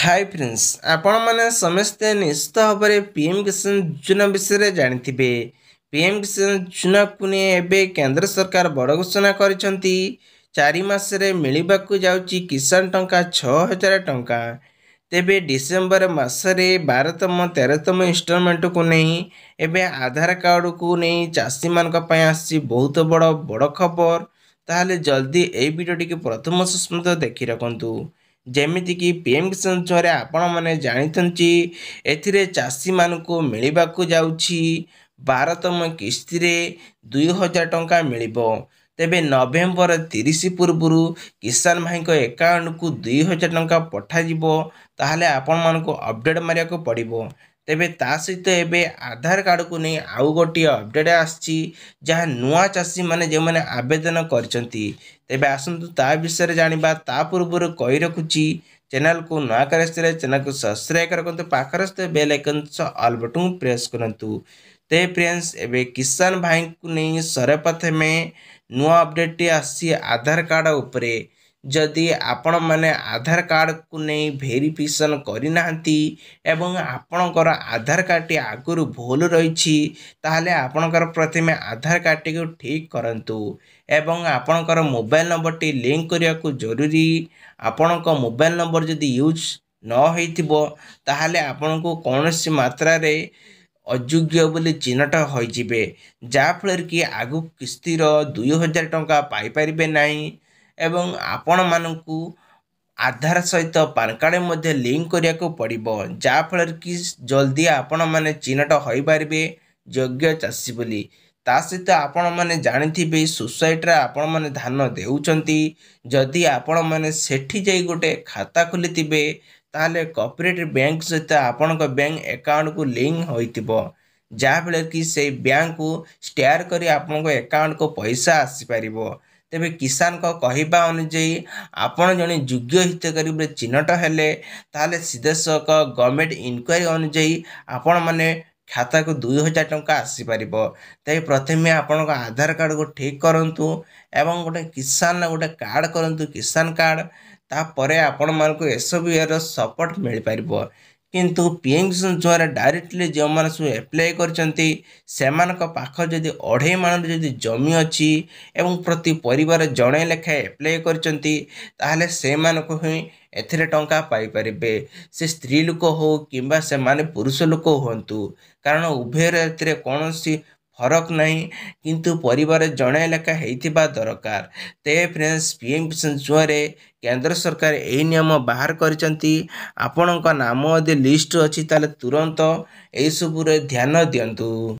high friends ଆପଣମାନେ ସମସ୍ତେ ନିଶ୍ଚିତ ଭାବରେ ପି ଏମ୍ କିଷାନ ଯୋଜନା ବିଷୟରେ ଜାଣିଥିବେ ପି ଏମ୍ କିଷାନ ଯୋଜନାକୁ ନେଇ ଏବେ କେନ୍ଦ୍ର ସରକାର ବଡ଼ ଘୋଷଣା କରିଛନ୍ତି ଚାରି ମାସରେ ମିଳିବାକୁ ଯାଉଛି କିଷାନ ଟଙ୍କା ଛଅ ହଜାର ଟଙ୍କା ତେବେ ଡିସେମ୍ବର ମାସରେ ବାରତମ ତେରତମ ଇନଷ୍ଟଲମେଣ୍ଟକୁ ନେଇ ଏବେ ଆଧାର କାର୍ଡ଼କୁ ନେଇ ଚାଷୀମାନଙ୍କ ପାଇଁ ଆସିଛି ବହୁତ ବଡ଼ ବଡ଼ ଖବର ତାହେଲେ ଜଲ୍ଦି ଏଇ ଭିଡ଼ିଓଟିକୁ ପ୍ରଥମ ସୁସ୍ମିତ ଦେଖି ରଖନ୍ତୁ ଯେମିତିକି ପିଏମ୍ କିଷାନ ଛୁଆରେ ଆପଣମାନେ ଜାଣିଛନ୍ତି ଏଥିରେ ଚାଷୀମାନଙ୍କୁ ମିଳିବାକୁ ଯାଉଛି ବାରତମ କିସ୍ତିରେ ଦୁଇ ହଜାର ଟଙ୍କା ମିଳିବ ତେବେ ନଭେମ୍ବର ତିରିଶ ପୂର୍ବରୁ କିଷାନ ଭାଇଙ୍କ ଏକାଉଣ୍ଟକୁ ଦୁଇ ହଜାର ଟଙ୍କା ପଠାଯିବ ତାହେଲେ ଆପଣମାନଙ୍କୁ ଅପଡ଼େଟ୍ ମାରିବାକୁ ପଡ଼ିବ ତେବେ ତା ସହିତ ଏବେ ଆଧାର କାର୍ଡ଼କୁ ନେଇ ଆଉ ଗୋଟିଏ ଅପଡ଼େଟ୍ ଆସିଛି ଯାହା ନୂଆ ଚାଷୀମାନେ ଯେଉଁମାନେ ଆବେଦନ କରିଛନ୍ତି ତେବେ ଆସନ୍ତୁ ତା ବିଷୟରେ ଜାଣିବା ତା ପୂର୍ବରୁ କହି ରଖୁଛି ଚ୍ୟାନେଲ୍କୁ ନୂଆ କରିଥିଲେ ଚ୍ୟାନେଲ୍କୁ ସବସ୍କ୍ରାଇବ୍ କରନ୍ତୁ ପାଖରେ ଥିବା ବେଲ୍ ଆଇକନ୍ ସହ ଅଲ୍ ବଟନ୍ ପ୍ରେସ୍ କରନ୍ତୁ ତେବେ ଫ୍ରେଣ୍ଡସ୍ ଏବେ କିଷାନ ଭାଇଙ୍କୁ ନେଇ ସର୍ବପ୍ରଥମେ ନୂଆ ଅପଡ଼େଟ୍ଟି ଆସିଛି ଆଧାର କାର୍ଡ଼ ଉପରେ ଯଦି ଆପଣମାନେ ଆଧାର କାର୍ଡ଼କୁ ନେଇ ଭେରିଫିକେସନ୍ କରିନାହାନ୍ତି ଏବଂ ଆପଣଙ୍କର ଆଧାର କାର୍ଡ଼ଟି ଆଗରୁ ଭୁଲ ରହିଛି ତାହେଲେ ଆପଣଙ୍କର ପ୍ରଥମେ ଆଧାର କାର୍ଡ଼ଟିକୁ ଠିକ୍ କରନ୍ତୁ ଏବଂ ଆପଣଙ୍କର ମୋବାଇଲ ନମ୍ବରଟି ଲିଙ୍କ କରିବାକୁ ଜରୁରୀ ଆପଣଙ୍କ ମୋବାଇଲ ନମ୍ବର ଯଦି ୟୁଜ୍ ନ ହେଇଥିବ ତାହେଲେ ଆପଣଙ୍କୁ କୌଣସି ମାତ୍ରାରେ ଅଯୋଗ୍ୟ ବୋଲି ଚିହ୍ନଟ ହୋଇଯିବେ ଯାହାଫଳରେ କି ଆଗକୁ କିସ୍ତିର ଦୁଇ ହଜାର ଟଙ୍କା ପାଇପାରିବେ ନାହିଁ ଏବଂ ଆପଣମାନଙ୍କୁ ଆଧାର ସହିତ ପାନ୍ କାର୍ଡ଼ ମଧ୍ୟ ଲିଙ୍କ କରିବାକୁ ପଡ଼ିବ ଯାହାଫଳରେ କି ଜଲ୍ଦି ଆପଣମାନେ ଚିହ୍ନଟ ହୋଇପାରିବେ ଯୋଗ୍ୟ ଚାଷୀ ବୋଲି ତା ସହିତ ଆପଣମାନେ ଜାଣିଥିବେ ସୋସାଇଟିରେ ଆପଣମାନେ ଧାନ ଦେଉଛନ୍ତି ଯଦି ଆପଣମାନେ ସେଠି ଯାଇ ଗୋଟେ ଖାତା ଖୋଲିଥିବେ ତାହେଲେ କପରେଟିଭ ବ୍ୟାଙ୍କ ସହିତ ଆପଣଙ୍କ ବ୍ୟାଙ୍କ ଆକାଉଣ୍ଟକୁ ଲିଙ୍କ ହୋଇଥିବ ଯାହାଫଳରେ କି ସେଇ ବ୍ୟାଙ୍କକୁ ଷ୍ଟେୟାର କରି ଆପଣଙ୍କ ଆକାଉଣ୍ଟକୁ ପଇସା ଆସିପାରିବ ତେବେ କିଷାନଙ୍କ କହିବା ଅନୁଯାୟୀ ଆପଣ ଜଣେ ଯୋଗ୍ୟ ହିତକାରୀ ଭାବେ ଚିହ୍ନଟ ହେଲେ ତାହେଲେ ସିଧାସଳଖ ଗଭର୍ଣ୍ଣମେଣ୍ଟ ଇନକ୍ୱାରୀ ଅନୁଯାୟୀ ଆପଣମାନେ ଖାତାକୁ ଦୁଇ ହଜାର ଟଙ୍କା ଆସିପାରିବ ତେବେ ପ୍ରଥମେ ଆପଣଙ୍କ ଆଧାର କାର୍ଡ଼କୁ ଠିକ୍ କରନ୍ତୁ ଏବଂ ଗୋଟେ କିଷାନ ଗୋଟେ କାର୍ଡ଼ କରନ୍ତୁ କିଷାନ କାର୍ଡ଼ ତାପରେ ଆପଣମାନଙ୍କୁ ଏସବୁର ସପୋର୍ଟ ମିଳିପାରିବ କିନ୍ତୁ ପିଏମ୍ ଦ୍ୱାରା ଡାଇରେକ୍ଟଲି ଯେଉଁମାନେ ସବୁ ଆପ୍ଲାଏ କରିଛନ୍ତି ସେମାନଙ୍କ ପାଖରେ ଯଦି ଅଢ଼େଇ ମାଣରେ ଯଦି ଜମି ଅଛି ଏବଂ ପ୍ରତି ପରିବାର ଜଣେ ଲେଖାଏଁ ଆପ୍ଲାଏ କରିଛନ୍ତି ତାହେଲେ ସେମାନଙ୍କୁ ହିଁ ଏଥିରେ ଟଙ୍କା ପାଇପାରିବେ ସେ ସ୍ତ୍ରୀ ଲୋକ ହେଉ କିମ୍ବା ସେମାନେ ପୁରୁଷ ଲୋକ ହୁଅନ୍ତୁ କାରଣ ଉଭୟର ଏଥିରେ କୌଣସି ଫରକ ନାହିଁ କିନ୍ତୁ ପରିବାର ଜଣେ ଲେଖା ହେଇଥିବା ଦରକାର ତେ ଫ୍ରେଣ୍ଡସ୍ ପି ଏମ୍ କିଷାନ ଜୁଆରେ କେନ୍ଦ୍ର ସରକାର ଏହି ନିୟମ ବାହାର କରିଛନ୍ତି ଆପଣଙ୍କ ନାମ ଯଦି ଲିଷ୍ଟ ଅଛି ତାହେଲେ ତୁରନ୍ତ ଏହିସବୁରେ ଧ୍ୟାନ ଦିଅନ୍ତୁ